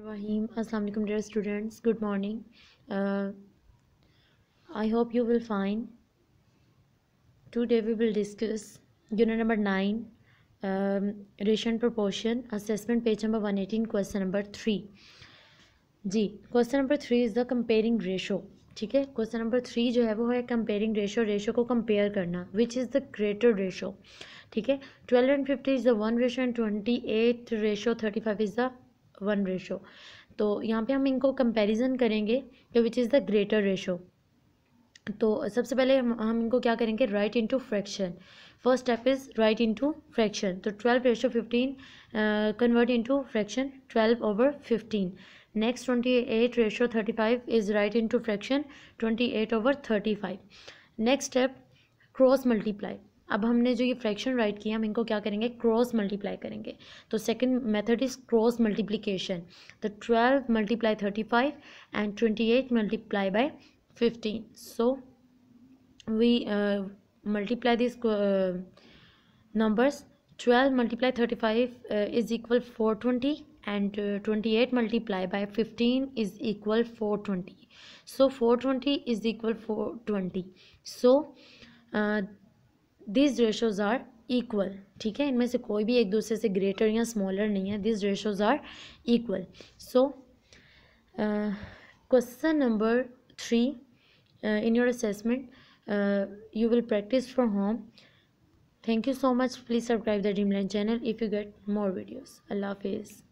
रहीम असल वालेकुम students good morning I hope you will fine today we will discuss unit number nine रेशन proportion assessment page number one eighteen question number three जी question number three is the comparing ratio ठीक है question number three जो है वो है comparing ratio ratio को compare करना which is the greater ratio ठीक है twelve and fifty is the one ratio and twenty eight ratio thirty five is the one ratio तो यहाँ पे हम इनको कंपैरिजन करेंगे कि which is the greater ratio तो सबसे पहले हम हम इनको क्या करेंगे write into fraction first step is write into fraction तो twelve ratio fifteen convert into fraction twelve over fifteen next twenty eight ratio thirty five is write into fraction twenty eight over thirty five next step cross multiply अब हमने जो ये fraction right किया हम इनको क्या करेंगे क्रॉस मल्टीप्लाई करेंगे तो second method is cross multiplication तो twelve multiply thirty five and twenty eight multiply by fifteen so we multiply this numbers twelve multiply thirty five is equal four twenty and twenty eight multiply by fifteen is equal four twenty so four twenty is equal four twenty so this ratios are equal ठीक है इनमें से कोई भी एक दूसरे से greater या स्मॉलर नहीं है this ratios are equal so question number three in your assessment you will practice for home you so much please subscribe the dream line channel if you get more videos अल्लाह हाफिज़